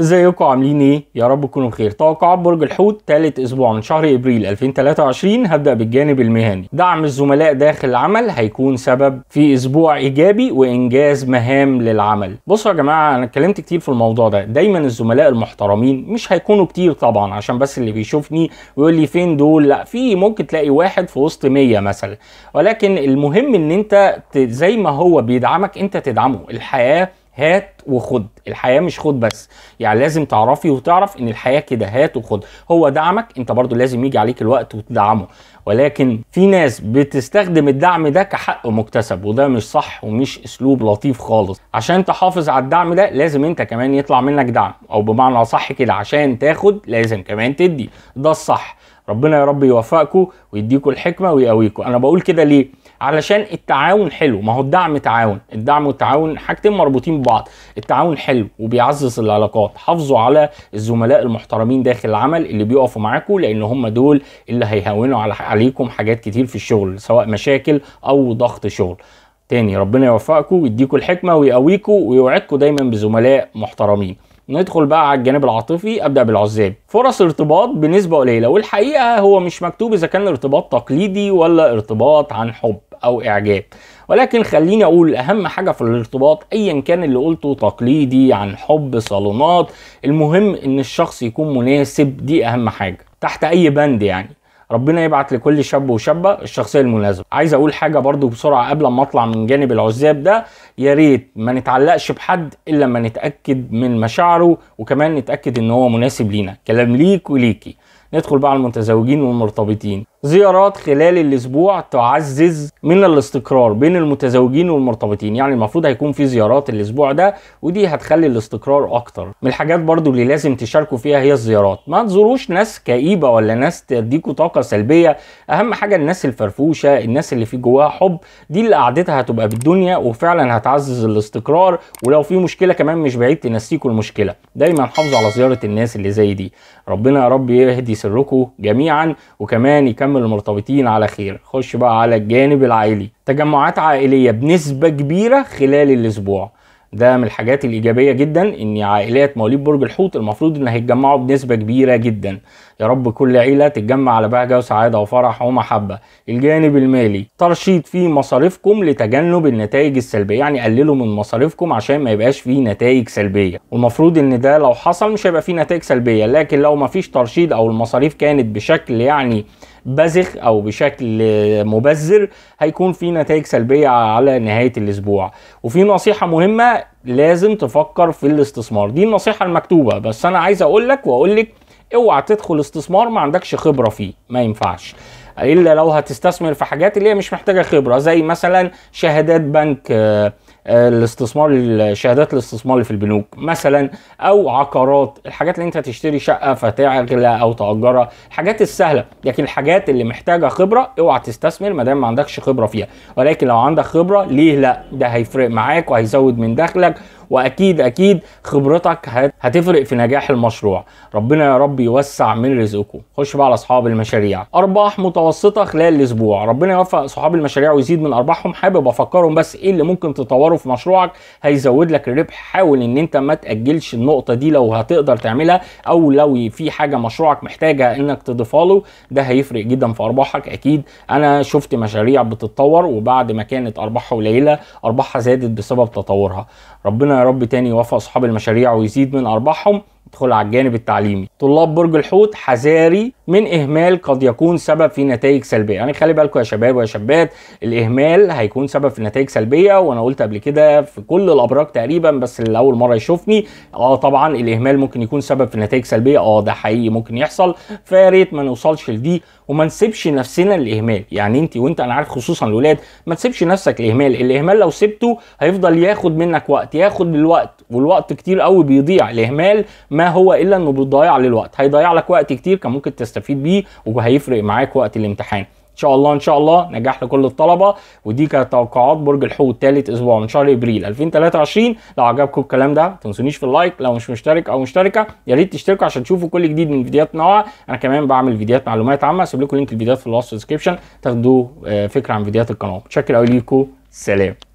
ازيكم عاملين ايه؟ يا رب تكونوا بخير. توقعات برج الحوت ثالث اسبوع من شهر ابريل 2023 هبدا بالجانب المهني. دعم الزملاء داخل العمل هيكون سبب في اسبوع ايجابي وانجاز مهام للعمل. بصوا يا جماعه انا اتكلمت كتير في الموضوع ده، دايما الزملاء المحترمين مش هيكونوا كتير طبعا عشان بس اللي بيشوفني ويقول لي فين دول؟ لا في ممكن تلاقي واحد في وسط 100 مثلا. ولكن المهم ان انت زي ما هو بيدعمك انت تدعمه، الحياه هات وخد الحياه مش خد بس يعني لازم تعرفي وتعرف ان الحياه كده هات وخد هو دعمك انت برضو لازم يجي عليك الوقت وتدعمه ولكن في ناس بتستخدم الدعم ده كحق مكتسب وده مش صح ومش اسلوب لطيف خالص عشان تحافظ على الدعم ده لازم انت كمان يطلع منك دعم او بمعنى اصح كده عشان تاخد لازم كمان تدي ده الصح ربنا يا رب يوفقكم ويديكم الحكمه ويقويكم انا بقول كده ليه علشان التعاون حلو ما هو الدعم تعاون الدعم والتعاون حاجتين مربوطين ببعض التعاون حلو وبيعزز العلاقات حافظوا على الزملاء المحترمين داخل العمل اللي بيقفوا معاكم لان هم دول اللي هيهونوا عليكم حاجات كتير في الشغل سواء مشاكل او ضغط شغل تاني ربنا يوفقكم ويديكم الحكمه ويقويكم ويوعدكم دايما بزملاء محترمين ندخل بقى على الجانب العاطفي ابدا بالعزاب فرص ارتباط بنسبه قليله والحقيقه هو مش مكتوب اذا كان الارتباط تقليدي ولا ارتباط عن حب او اعجاب ولكن خليني اقول اهم حاجه في الارتباط ايا كان اللي قلته تقليدي عن حب صالونات المهم ان الشخص يكون مناسب دي اهم حاجه تحت اي بند يعني ربنا يبعت لكل شاب وشابه الشخصيه المناسبه عايز اقول حاجه برضو بسرعه قبل ما اطلع من جانب العزاب ده يا ريت ما نتعلقش بحد الا ما نتاكد من مشاعره وكمان نتاكد ان هو مناسب لينا كلام ليك وليكي ندخل بقى على المتزوجين والمرتبطين زيارات خلال الاسبوع تعزز من الاستقرار بين المتزوجين والمرتبطين يعني المفروض هيكون في زيارات الاسبوع ده ودي هتخلي الاستقرار اكتر من الحاجات برضو اللي لازم تشاركوا فيها هي الزيارات ما تزوروش ناس كئيبه ولا ناس تديكوا طاقه سلبيه اهم حاجه الناس الفرفوشه الناس اللي في جواها حب دي اللي قعدتها هتبقى بالدنيا وفعلا هتعزز الاستقرار ولو في مشكله كمان مش بعيد تنسيكوا المشكله دايما حافظوا على زياره الناس اللي زي دي ربنا يا رب يهدي سركم جميعا وكمان يكمل نكمل المرتبطين على خير خش بقى على الجانب العائلي تجمعات عائليه بنسبه كبيره خلال الاسبوع ده من الحاجات الايجابيه جدا ان عائلات مواليد برج الحوت المفروض ان هيتجمعوا بنسبه كبيره جدا يا رب كل عيله تتجمع على بهجه وسعاده وفرح ومحبه الجانب المالي ترشيد في مصاريفكم لتجنب النتائج السلبيه يعني قللوا من مصاريفكم عشان ما يبقاش فيه نتائج سلبيه والمفروض ان ده لو حصل مش هيبقى فيه نتائج سلبيه لكن لو ما فيش ترشيد او المصاريف كانت بشكل يعني بزخ او بشكل مبذر هيكون في نتائج سلبيه على نهايه الاسبوع وفي نصيحه مهمه لازم تفكر في الاستثمار دي النصيحه المكتوبه بس انا عايز اقول لك واقول لك اوعى تدخل استثمار ما عندكش خبره فيه ما ينفعش الا لو هتستثمر في حاجات اللي هي مش محتاجه خبره زي مثلا شهادات بنك آه آه، الاستثمار شهادات الاستثمار في البنوك مثلا او عقارات الحاجات اللي انت هتشتري شقه فتعلى او تاجرها الحاجات السهله لكن الحاجات اللي محتاجه خبره اوعى تستثمر ما دام ما عندكش خبره فيها ولكن لو عندك خبره ليه لا ده هيفرق معاك وهيزود من دخلك واكيد اكيد خبرتك هتفرق في نجاح المشروع ربنا يا رب يوسع من رزقكم خش بقى على اصحاب المشاريع ارباح متوسطه خلال الاسبوع ربنا يوفق اصحاب المشاريع ويزيد من ارباحهم حابب افكرهم بس ايه اللي ممكن تطوره في مشروعك هيزود لك الربح حاول ان انت ما تاجلش النقطه دي لو هتقدر تعملها او لو في حاجه مشروعك محتاجها انك تضيفها له ده هيفرق جدا في ارباحك اكيد انا شفت مشاريع بتتطور وبعد ما كانت ارباحها قليله ارباحها زادت بسبب تطورها ربنا يا رب تاني يوفق اصحاب المشاريع ويزيد من ارباحهم ندخل على الجانب التعليمي طلاب برج الحوت حذاري من اهمال قد يكون سبب في نتائج سلبيه يعني خلي بالكم يا شباب ويا شابات الاهمال هيكون سبب في نتائج سلبيه وانا قلت قبل كده في كل الابراج تقريبا بس اللي اول مره يشوفني اه طبعا الاهمال ممكن يكون سبب في نتائج سلبيه اه ده حقيقي ممكن يحصل فيا ريت ما نوصلش لدي وما نسيبش نفسنا الاهمال يعني انت وانت انا عارف خصوصا الولاد ما تسيبش نفسك الاهمال الاهمال لو سبته هيفضل ياخد منك وقت ياخد الوقت والوقت كتير قوي بيضيع الاهمال ما هو الا انه بيضيع للوقت هيضيع لك وقت كتير كان ممكن تستفيد بيه وهيفرق معاك وقت الامتحان ان شاء الله ان شاء الله نجاح لكل الطلبه ودي كانت توقعات برج الحوت ثالث اسبوع من شهر ابريل 2023 لو عجبكم الكلام ده ما تنسونيش في اللايك لو مش مشترك او مشتركه يا ريت تشتركوا عشان تشوفوا كل جديد من فيديوهات نوع انا كمان بعمل فيديوهات معلومات عامه هسيب لكم لينك الفيديوهات في الوصف ديسكربشن تاخدوا فكره عن فيديوهات القناه متشكر قوي ليكم سلام